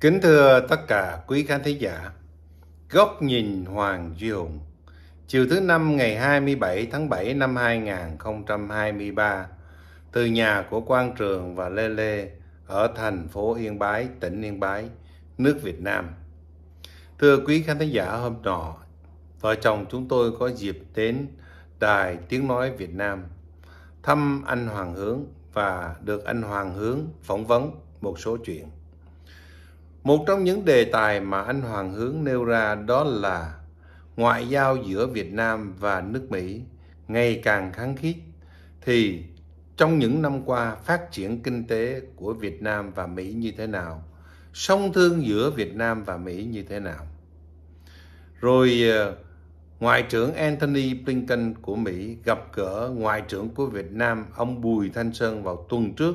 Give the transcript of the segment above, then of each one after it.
Kính thưa tất cả quý khán thính giả, Góc nhìn Hoàng Duy Hùng, chiều thứ năm ngày 27 tháng 7 năm 2023, từ nhà của quan Trường và Lê Lê ở thành phố Yên Bái, tỉnh Yên Bái, nước Việt Nam. Thưa quý khán thính giả hôm nọ, vợ chồng chúng tôi có dịp đến Đài Tiếng Nói Việt Nam thăm anh Hoàng Hướng và được anh Hoàng Hướng phỏng vấn một số chuyện. Một trong những đề tài mà anh Hoàng Hướng nêu ra đó là ngoại giao giữa Việt Nam và nước Mỹ ngày càng kháng khít thì trong những năm qua phát triển kinh tế của Việt Nam và Mỹ như thế nào, song thương giữa Việt Nam và Mỹ như thế nào. Rồi ờ, Ngoại trưởng Anthony Blinken của Mỹ gặp gỡ Ngoại trưởng của Việt Nam ông Bùi Thanh Sơn vào tuần trước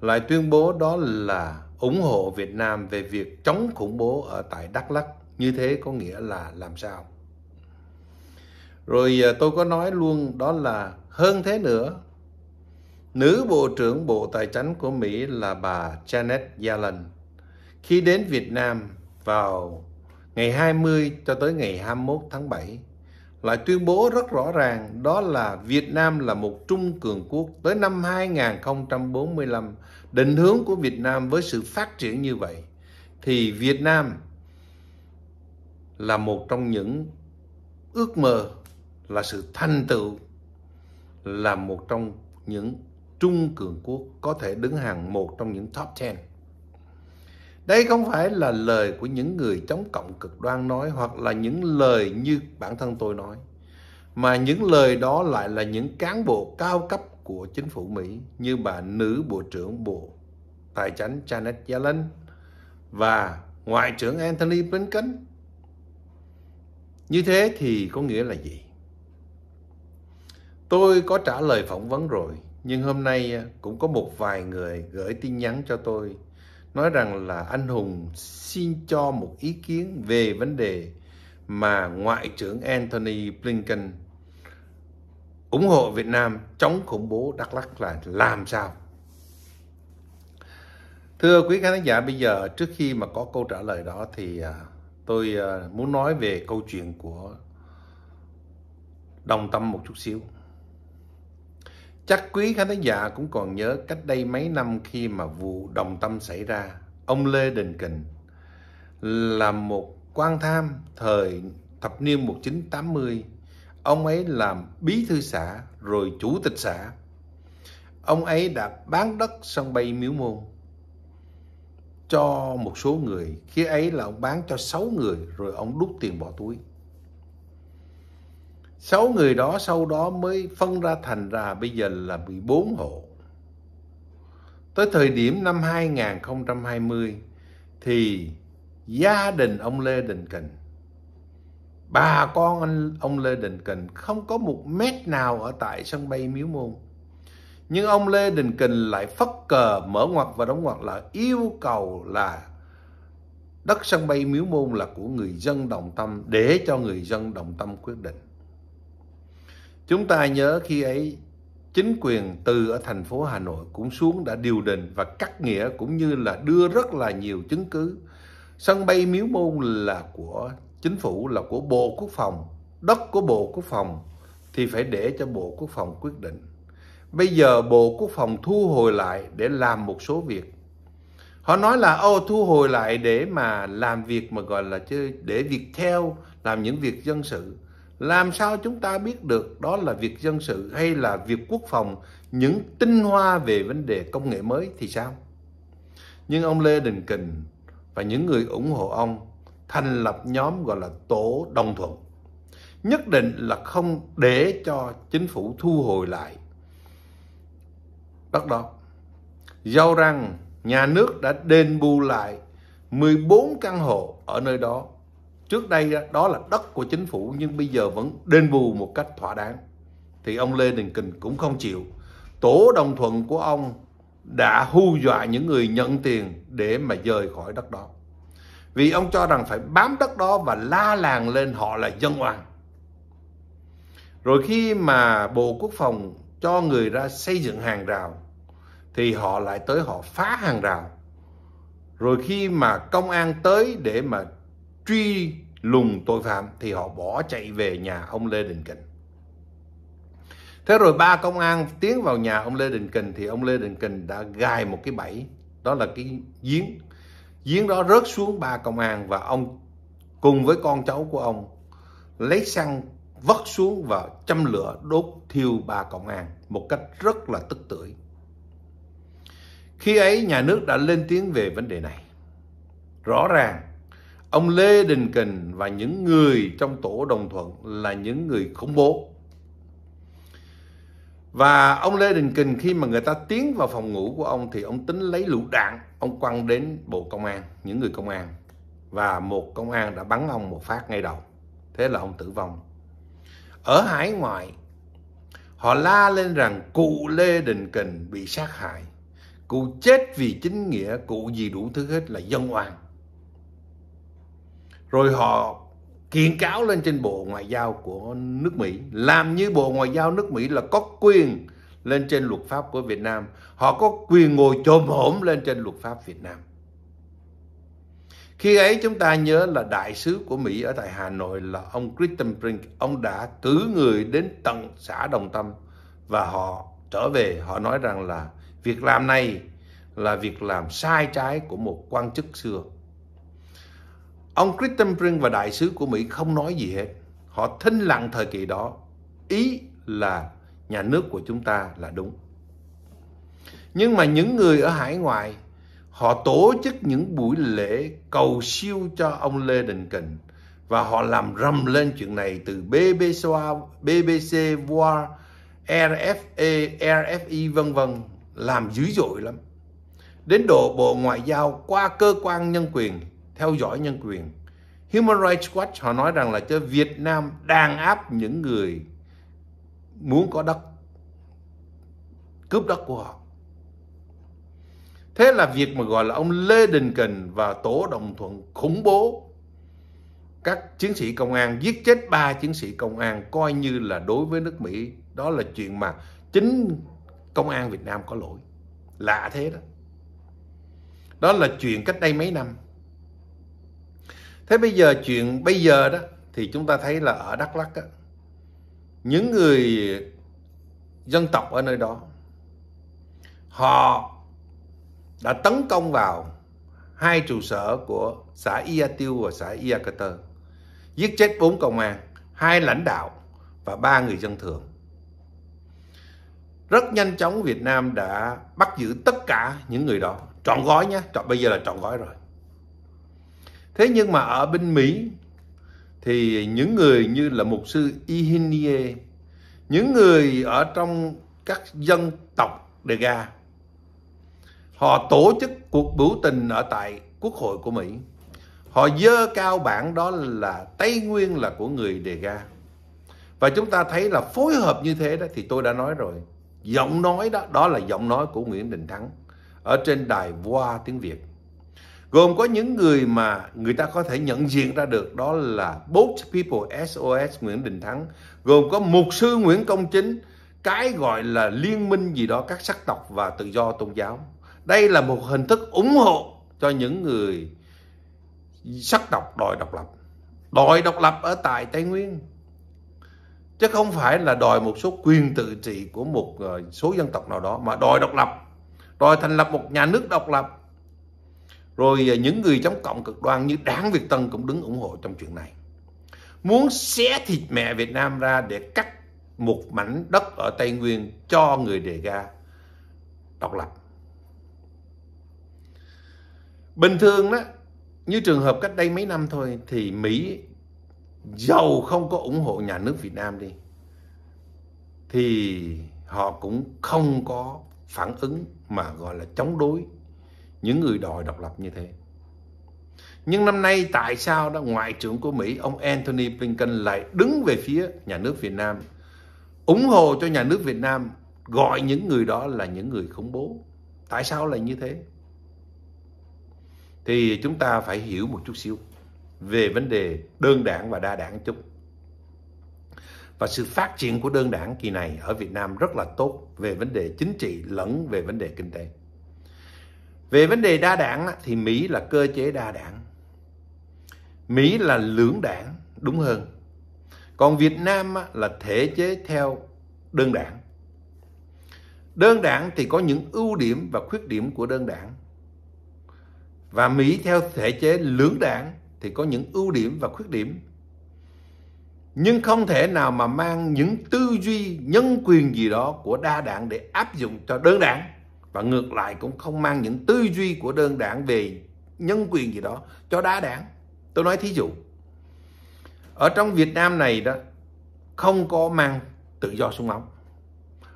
lại tuyên bố đó là ủng hộ Việt Nam về việc chống khủng bố ở tại Đắk Lắk. Như thế có nghĩa là làm sao? Rồi à, tôi có nói luôn đó là hơn thế nữa, nữ Bộ trưởng Bộ Tài Chánh của Mỹ là bà Janet Yellen. Khi đến Việt Nam vào ngày 20 cho tới ngày 21 tháng 7, lại tuyên bố rất rõ ràng đó là Việt Nam là một trung cường quốc tới năm 2045 định hướng của Việt Nam với sự phát triển như vậy thì Việt Nam là một trong những ước mơ là sự thành tựu là một trong những trung cường quốc có thể đứng hàng một trong những top 10. Đây không phải là lời của những người chống cộng cực đoan nói hoặc là những lời như bản thân tôi nói. Mà những lời đó lại là những cán bộ cao cấp của chính phủ Mỹ như bà nữ Bộ trưởng Bộ Tài chánh Janet Yellen và Ngoại trưởng Anthony Blinken. Như thế thì có nghĩa là gì? Tôi có trả lời phỏng vấn rồi, nhưng hôm nay à, cũng có một vài người gửi tin nhắn cho tôi nói rằng là anh Hùng xin cho một ý kiến về vấn đề mà Ngoại trưởng Anthony Blinken ủng hộ Việt Nam chống khủng bố Đắk Lắk là làm sao? Thưa quý khán giả, bây giờ trước khi mà có câu trả lời đó thì à, tôi à, muốn nói về câu chuyện của Đồng Tâm một chút xíu. Chắc quý khán giả cũng còn nhớ cách đây mấy năm khi mà vụ Đồng Tâm xảy ra, ông Lê Đình Kình là một quan tham thời thập niên 1980 ông ấy làm bí thư xã rồi chủ tịch xã. Ông ấy đã bán đất sân bay Miếu Môn cho một số người. Khi ấy là ông bán cho 6 người rồi ông đút tiền bỏ túi. 6 người đó sau đó mới phân ra thành ra bây giờ là 14 hộ. Tới thời điểm năm 2020 thì gia đình ông Lê Đình Kình ba con anh ông Lê Đình Kình không có một mét nào ở tại sân bay Miếu Môn. Nhưng ông Lê Đình Kình lại phất cờ mở ngoặt và đóng ngoặt là yêu cầu là đất sân bay Miếu Môn là của người dân Đồng Tâm để cho người dân Đồng Tâm quyết định. Chúng ta nhớ khi ấy chính quyền từ ở thành phố Hà Nội cũng xuống đã điều đình và cắt nghĩa cũng như là đưa rất là nhiều chứng cứ. Sân bay Miếu Môn là của chính phủ là của Bộ Quốc phòng, đất của Bộ Quốc phòng thì phải để cho Bộ Quốc phòng quyết định. Bây giờ Bộ Quốc phòng thu hồi lại để làm một số việc. Họ nói là ô thu hồi lại để mà làm việc mà gọi là chơi để việc theo làm những việc dân sự. Làm sao chúng ta biết được đó là việc dân sự hay là việc quốc phòng những tinh hoa về vấn đề công nghệ mới thì sao? Nhưng ông Lê Đình Kình và những người ủng hộ ông thành lập nhóm gọi là tổ đồng thuận. Nhất định là không để cho chính phủ thu hồi lại đất đó. Do rằng nhà nước đã đền bù lại 14 căn hộ ở nơi đó. Trước đây đó là đất của chính phủ nhưng bây giờ vẫn đền bù một cách thỏa đáng. Thì ông Lê Đình Kình cũng không chịu. Tổ đồng thuận của ông đã hù dọa những người nhận tiền để mà rời khỏi đất đó. Vì ông cho rằng phải bám đất đó và la làng lên họ là dân oan. Rồi khi mà Bộ Quốc phòng cho người ra xây dựng hàng rào thì họ lại tới họ phá hàng rào. Rồi khi mà công an tới để mà truy lùng tội phạm thì họ bỏ chạy về nhà ông Lê Đình Kình. Thế rồi ba công an tiến vào nhà ông Lê Đình Kình thì ông Lê Đình Kình đã gài một cái bẫy, đó là cái giếng giếng đó rớt xuống ba công an và ông cùng với con cháu của ông lấy xăng vất xuống và châm lửa đốt thiêu ba công an một cách rất là tức tưởi. Khi ấy nhà nước đã lên tiếng về vấn đề này. Rõ ràng, ông Lê Đình Kình và những người trong tổ đồng thuận là những người khủng bố và ông Lê Đình Kình khi mà người ta tiến vào phòng ngủ của ông thì ông tính lấy lựu đạn, ông quăng đến bộ công an, những người công an. Và một công an đã bắn ông một phát ngay đầu. Thế là ông tử vong. Ở hải ngoại, họ la lên rằng cụ Lê Đình Kình bị sát hại. Cụ chết vì chính nghĩa, cụ gì đủ thứ hết là dân oan. Rồi họ kiện cáo lên trên Bộ Ngoại giao của nước Mỹ. Làm như Bộ Ngoại giao nước Mỹ là có quyền lên trên luật pháp của Việt Nam. Họ có quyền ngồi chồm hổm lên trên luật pháp Việt Nam. Khi ấy chúng ta nhớ là đại sứ của Mỹ ở tại Hà Nội là ông Christian Brink. Ông đã cử người đến tận xã Đồng Tâm và họ trở về. Họ nói rằng là việc làm này là việc làm sai trái của một quan chức xưa. Ông Christenbrink và đại sứ của Mỹ không nói gì hết. Họ thinh lặng thời kỳ đó. Ý là nhà nước của chúng ta là đúng. Nhưng mà những người ở hải ngoại họ tổ chức những buổi lễ cầu siêu cho ông Lê Đình Kình và họ làm rầm lên chuyện này từ BBC, BBC War, RFA, RFI vân vân làm dữ dội lắm. Đến độ Bộ Ngoại giao qua cơ quan nhân quyền theo dõi nhân quyền. Human Rights Watch họ nói rằng là cho Việt Nam đàn áp những người muốn có đất, cướp đất của họ. Thế là việc mà gọi là ông Lê Đình Kình và Tổ Đồng Thuận khủng bố các chiến sĩ công an giết chết ba chiến sĩ công an coi như là đối với nước Mỹ đó là chuyện mà chính công an Việt Nam có lỗi lạ thế đó đó là chuyện cách đây mấy năm Thế bây giờ chuyện bây giờ đó thì chúng ta thấy là ở Đắk Lắk đó, những người dân tộc ở nơi đó họ đã tấn công vào hai trụ sở của xã Ia Tiêu và xã Ia Cơ Tơ, giết chết bốn công an, hai lãnh đạo và ba người dân thường. Rất nhanh chóng Việt Nam đã bắt giữ tất cả những người đó, trọn gói nhé, bây giờ là trọn gói rồi. Thế nhưng mà ở bên Mỹ thì những người như là mục sư Ihinie, những người ở trong các dân tộc Đề Ga, họ tổ chức cuộc biểu tình ở tại Quốc hội của Mỹ. Họ dơ cao bản đó là Tây Nguyên là của người Đề Ga. Và chúng ta thấy là phối hợp như thế đó thì tôi đã nói rồi. Giọng nói đó, đó là giọng nói của Nguyễn Đình Thắng ở trên đài Voa tiếng Việt gồm có những người mà người ta có thể nhận diện ra được đó là Boat People SOS Nguyễn Đình Thắng gồm có mục sư Nguyễn Công Chính cái gọi là liên minh gì đó các sắc tộc và tự do tôn giáo đây là một hình thức ủng hộ cho những người sắc tộc đòi độc lập đòi độc lập ở tại Tây Nguyên chứ không phải là đòi một số quyền tự trị của một ờ, số dân tộc nào đó mà đòi độc lập đòi thành lập một nhà nước độc lập rồi những người chống cộng cực đoan như đảng Việt Tân cũng đứng ủng hộ trong chuyện này muốn xé thịt mẹ Việt Nam ra để cắt một mảnh đất ở Tây Nguyên cho người đề ga độc lập bình thường đó như trường hợp cách đây mấy năm thôi thì Mỹ giàu không có ủng hộ nhà nước Việt Nam đi thì họ cũng không có phản ứng mà gọi là chống đối những người đòi độc lập như thế. Nhưng năm nay tại sao đó Ngoại trưởng của Mỹ ông Anthony Blinken lại đứng về phía nhà nước Việt Nam, ủng hộ cho nhà nước Việt Nam gọi những người đó là những người khủng bố. Tại sao lại như thế? Thì chúng ta phải hiểu một chút xíu về vấn đề đơn đảng và đa đảng chút. Và sự phát triển của đơn đảng kỳ này ở Việt Nam rất là tốt về vấn đề chính trị lẫn về vấn đề kinh tế. Về vấn đề đa đảng thì Mỹ là cơ chế đa đảng. Mỹ là lưỡng đảng, đúng hơn. Còn Việt Nam là thể chế theo đơn đảng. Đơn đảng thì có những ưu điểm và khuyết điểm của đơn đảng. Và Mỹ theo thể chế lưỡng đảng thì có những ưu điểm và khuyết điểm. Nhưng không thể nào mà mang những tư duy nhân quyền gì đó của đa đảng để áp dụng cho đơn đảng và ngược lại cũng không mang những tư duy của đơn đảng về nhân quyền gì đó cho đá đảng tôi nói thí dụ ở trong Việt Nam này đó không có mang tự do súng ống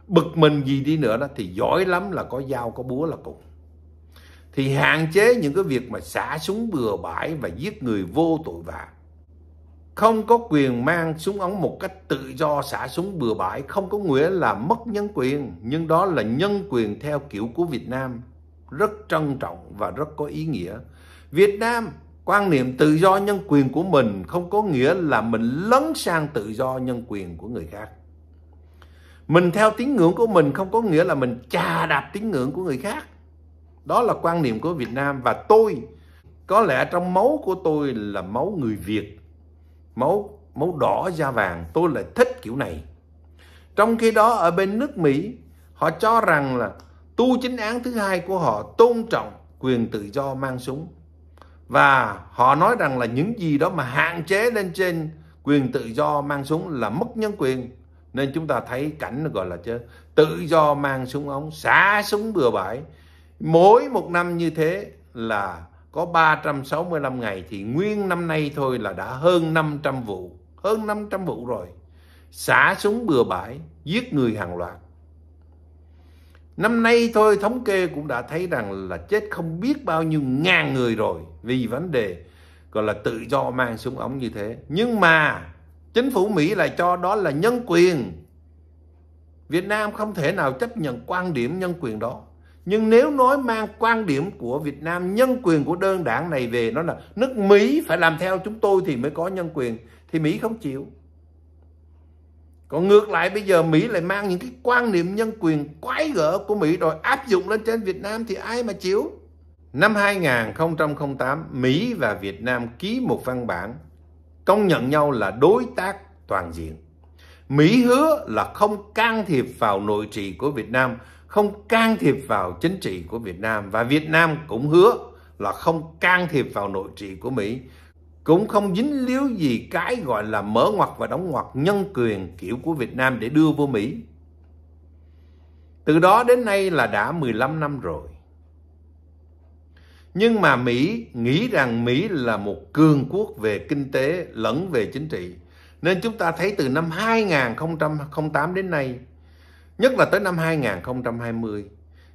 bực mình gì đi nữa đó thì giỏi lắm là có dao có búa là cùng thì hạn chế những cái việc mà xả súng bừa bãi và giết người vô tội vạ không có quyền mang súng ống một cách tự do xả súng bừa bãi không có nghĩa là mất nhân quyền nhưng đó là nhân quyền theo kiểu của Việt Nam rất trân trọng và rất có ý nghĩa Việt Nam quan niệm tự do nhân quyền của mình không có nghĩa là mình lấn sang tự do nhân quyền của người khác mình theo tín ngưỡng của mình không có nghĩa là mình chà đạp tín ngưỡng của người khác đó là quan niệm của Việt Nam và tôi có lẽ trong máu của tôi là máu người Việt máu máu đỏ da vàng tôi lại thích kiểu này trong khi đó ở bên nước Mỹ họ cho rằng là tu chính án thứ hai của họ tôn trọng quyền tự do mang súng và họ nói rằng là những gì đó mà hạn chế lên trên quyền tự do mang súng là mất nhân quyền nên chúng ta thấy cảnh gọi là chứ tự do mang súng ống xả súng bừa bãi mỗi một năm như thế là có 365 ngày thì nguyên năm nay thôi là đã hơn 500 vụ, hơn 500 vụ rồi. Xả súng bừa bãi, giết người hàng loạt. Năm nay thôi thống kê cũng đã thấy rằng là chết không biết bao nhiêu ngàn người rồi vì vấn đề gọi là tự do mang súng ống như thế. Nhưng mà chính phủ Mỹ lại cho đó là nhân quyền. Việt Nam không thể nào chấp nhận quan điểm nhân quyền đó nhưng nếu nói mang quan điểm của Việt Nam nhân quyền của đơn đảng này về nó là nước Mỹ phải làm theo chúng tôi thì mới có nhân quyền thì Mỹ không chịu còn ngược lại bây giờ Mỹ lại mang những cái quan niệm nhân quyền quái gở của Mỹ rồi áp dụng lên trên Việt Nam thì ai mà chịu năm 2008 Mỹ và Việt Nam ký một văn bản công nhận nhau là đối tác toàn diện Mỹ hứa là không can thiệp vào nội trị của Việt Nam không can thiệp vào chính trị của Việt Nam và Việt Nam cũng hứa là không can thiệp vào nội trị của Mỹ cũng không dính líu gì cái gọi là mở ngoặt và đóng ngoặt nhân quyền kiểu của Việt Nam để đưa vô Mỹ. Từ đó đến nay là đã 15 năm rồi. Nhưng mà Mỹ nghĩ rằng Mỹ là một cường quốc về kinh tế lẫn về chính trị. Nên chúng ta thấy từ năm 2008 đến nay nhất là tới năm 2020,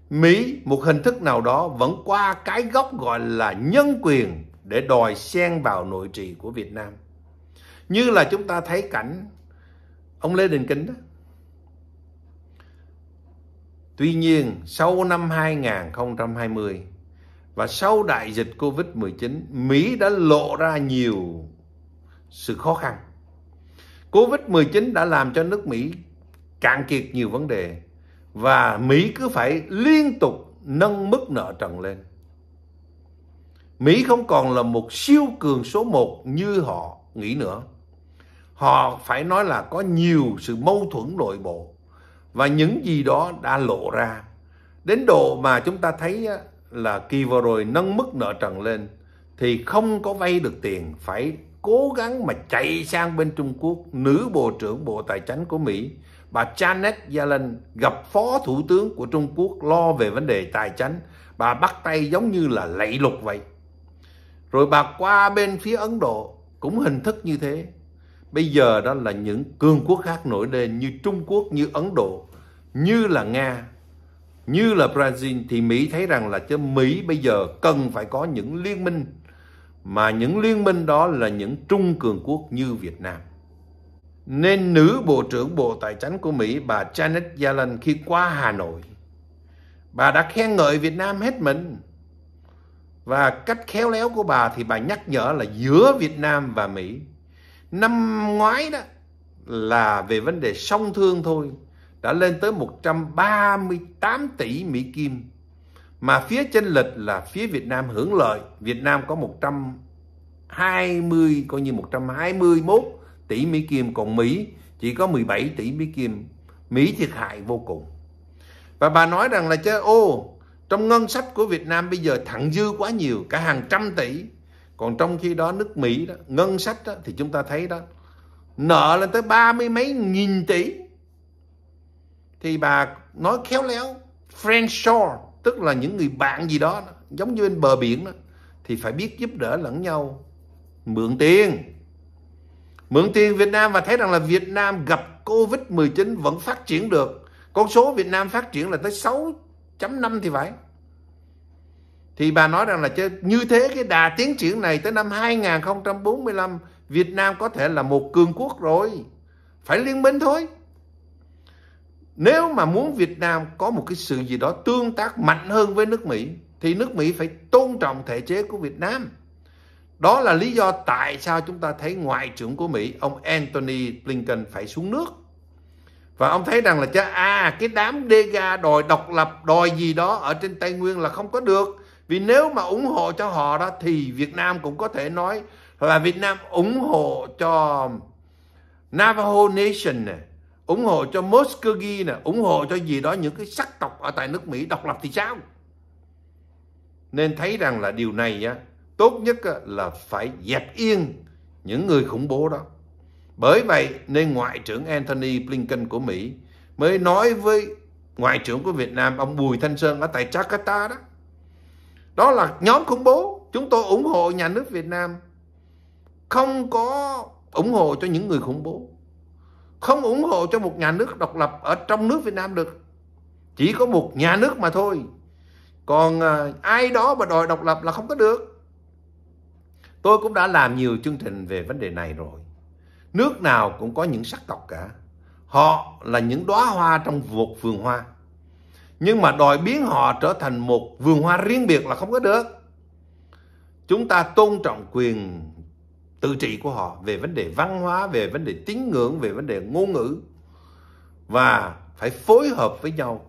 Mỹ một hình thức nào đó vẫn qua cái góc gọi là nhân quyền để đòi xen vào nội trị của Việt Nam. Như là chúng ta thấy cảnh ông Lê Đình Kính đó. Tuy nhiên, sau năm 2020 và sau đại dịch Covid-19, Mỹ đã lộ ra nhiều sự khó khăn. Covid-19 đã làm cho nước Mỹ cạn kiệt nhiều vấn đề và Mỹ cứ phải liên tục nâng mức nợ trần lên. Mỹ không còn là một siêu cường số một như họ nghĩ nữa. Họ phải nói là có nhiều sự mâu thuẫn nội bộ và những gì đó đã lộ ra. Đến độ mà chúng ta thấy là kỳ vừa rồi nâng mức nợ trần lên thì không có vay được tiền, phải cố gắng mà chạy sang bên Trung Quốc, nữ bộ trưởng Bộ Tài chính của Mỹ bà Janet Yellen gặp phó thủ tướng của Trung Quốc lo về vấn đề tài chính. Bà bắt tay giống như là lạy lục vậy. Rồi bà qua bên phía Ấn Độ cũng hình thức như thế. Bây giờ đó là những cường quốc khác nổi lên như Trung Quốc, như Ấn Độ, như là Nga, như là Brazil thì Mỹ thấy rằng là chứ Mỹ bây giờ cần phải có những liên minh mà những liên minh đó là những trung cường quốc như Việt Nam nên nữ Bộ trưởng Bộ Tài chính của Mỹ bà Janet Yellen khi qua Hà Nội, bà đã khen ngợi Việt Nam hết mình. Và cách khéo léo của bà thì bà nhắc nhở là giữa Việt Nam và Mỹ. Năm ngoái đó là về vấn đề song thương thôi đã lên tới 138 tỷ Mỹ Kim. Mà phía chênh lịch là phía Việt Nam hưởng lợi. Việt Nam có 120, coi như 121 tỷ Mỹ Kim còn Mỹ chỉ có 17 tỷ Mỹ Kim Mỹ thiệt hại vô cùng và bà nói rằng là chứ ô trong ngân sách của Việt Nam bây giờ thẳng dư quá nhiều cả hàng trăm tỷ còn trong khi đó nước Mỹ đó, ngân sách đó, thì chúng ta thấy đó nợ lên tới ba mươi mấy nghìn tỷ thì bà nói khéo léo friend shore tức là những người bạn gì đó giống như bên bờ biển đó thì phải biết giúp đỡ lẫn nhau mượn tiền Mượn tiền Việt Nam và thấy rằng là Việt Nam gặp Covid-19 vẫn phát triển được. Con số Việt Nam phát triển là tới 6.5 thì phải. Thì bà nói rằng là như thế cái đà tiến triển này tới năm 2045 Việt Nam có thể là một cường quốc rồi. Phải liên minh thôi. Nếu mà muốn Việt Nam có một cái sự gì đó tương tác mạnh hơn với nước Mỹ thì nước Mỹ phải tôn trọng thể chế của Việt Nam. Đó là lý do tại sao chúng ta thấy Ngoại trưởng của Mỹ, ông Anthony Blinken phải xuống nước. Và ông thấy rằng là cha à cái đám Dega đòi độc lập, đòi gì đó ở trên Tây Nguyên là không có được. Vì nếu mà ủng hộ cho họ đó thì Việt Nam cũng có thể nói là Việt Nam ủng hộ cho Navajo Nation này, ủng hộ cho Muskogee nè, ủng hộ cho gì đó những cái sắc tộc ở tại nước Mỹ độc lập thì sao? Nên thấy rằng là điều này á, tốt nhất là phải dẹp yên những người khủng bố đó. Bởi vậy nên Ngoại trưởng Anthony Blinken của Mỹ mới nói với Ngoại trưởng của Việt Nam ông Bùi Thanh Sơn ở tại Jakarta đó. Đó là nhóm khủng bố, chúng tôi ủng hộ nhà nước Việt Nam. Không có ủng hộ cho những người khủng bố. Không ủng hộ cho một nhà nước độc lập ở trong nước Việt Nam được. Chỉ có một nhà nước mà thôi. Còn à, ai đó mà đòi độc lập là không có được Tôi cũng đã làm nhiều chương trình về vấn đề này rồi. Nước nào cũng có những sắc tộc cả. Họ là những đóa hoa trong một vườn hoa. Nhưng mà đòi biến họ trở thành một vườn hoa riêng biệt là không có được. Chúng ta tôn trọng quyền tự trị của họ về vấn đề văn hóa, về vấn đề tín ngưỡng, về vấn đề ngôn ngữ. Và phải phối hợp với nhau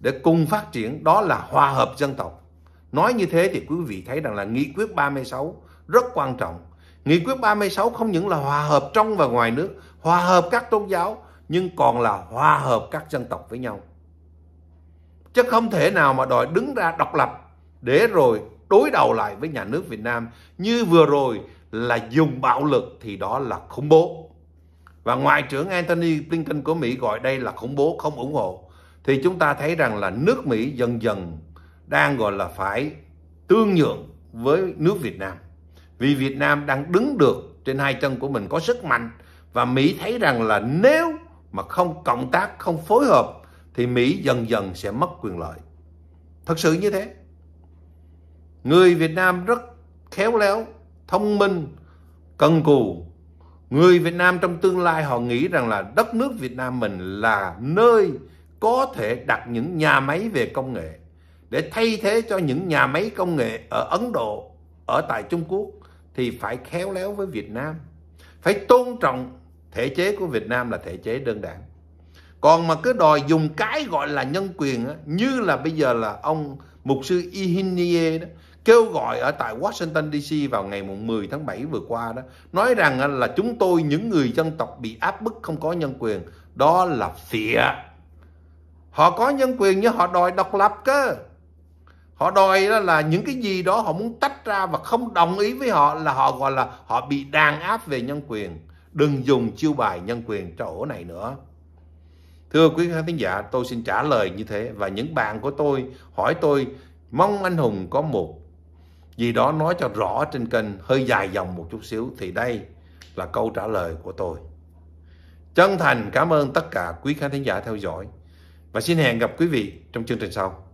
để cùng phát triển. Đó là hòa hợp dân tộc. Nói như thế thì quý vị thấy rằng là nghị quyết 36 rất quan trọng. Nghị quyết 36 không những là hòa hợp trong và ngoài nước, hòa hợp các tôn giáo, nhưng còn là hòa hợp các dân tộc với nhau. Chứ không thể nào mà đòi đứng ra độc lập để rồi đối đầu lại với nhà nước Việt Nam như vừa rồi là dùng bạo lực thì đó là khủng bố. Và Ngoại trưởng Anthony Blinken của Mỹ gọi đây là khủng bố không ủng hộ. Thì chúng ta thấy rằng là nước Mỹ dần dần đang gọi là phải tương nhượng với nước Việt Nam. Vì Việt Nam đang đứng được trên hai chân của mình có sức mạnh và Mỹ thấy rằng là nếu mà không cộng tác, không phối hợp thì Mỹ dần dần sẽ mất quyền lợi. Thật sự như thế. Người Việt Nam rất khéo léo, thông minh, cần cù. Người Việt Nam trong tương lai họ nghĩ rằng là đất nước Việt Nam mình là nơi có thể đặt những nhà máy về công nghệ để thay thế cho những nhà máy công nghệ ở Ấn Độ, ở tại Trung Quốc thì phải khéo léo với Việt Nam. Phải tôn trọng thể chế của Việt Nam là thể chế đơn đảng. Còn mà cứ đòi dùng cái gọi là nhân quyền á, như là bây giờ là ông mục sư Ihinie đó kêu gọi ở tại Washington DC vào ngày mùng 10 tháng 7 vừa qua đó nói rằng là chúng tôi những người dân tộc bị áp bức không có nhân quyền đó là phịa họ có nhân quyền nhưng họ đòi độc lập cơ họ đòi đó là những cái gì đó họ muốn tách ra và không đồng ý với họ là họ gọi là họ bị đàn áp về nhân quyền đừng dùng chiêu bài nhân quyền chỗ này nữa thưa quý khán thính giả tôi xin trả lời như thế và những bạn của tôi hỏi tôi mong anh hùng có một gì đó nói cho rõ trên kênh hơi dài dòng một chút xíu thì đây là câu trả lời của tôi chân thành cảm ơn tất cả quý khán thính giả theo dõi và xin hẹn gặp quý vị trong chương trình sau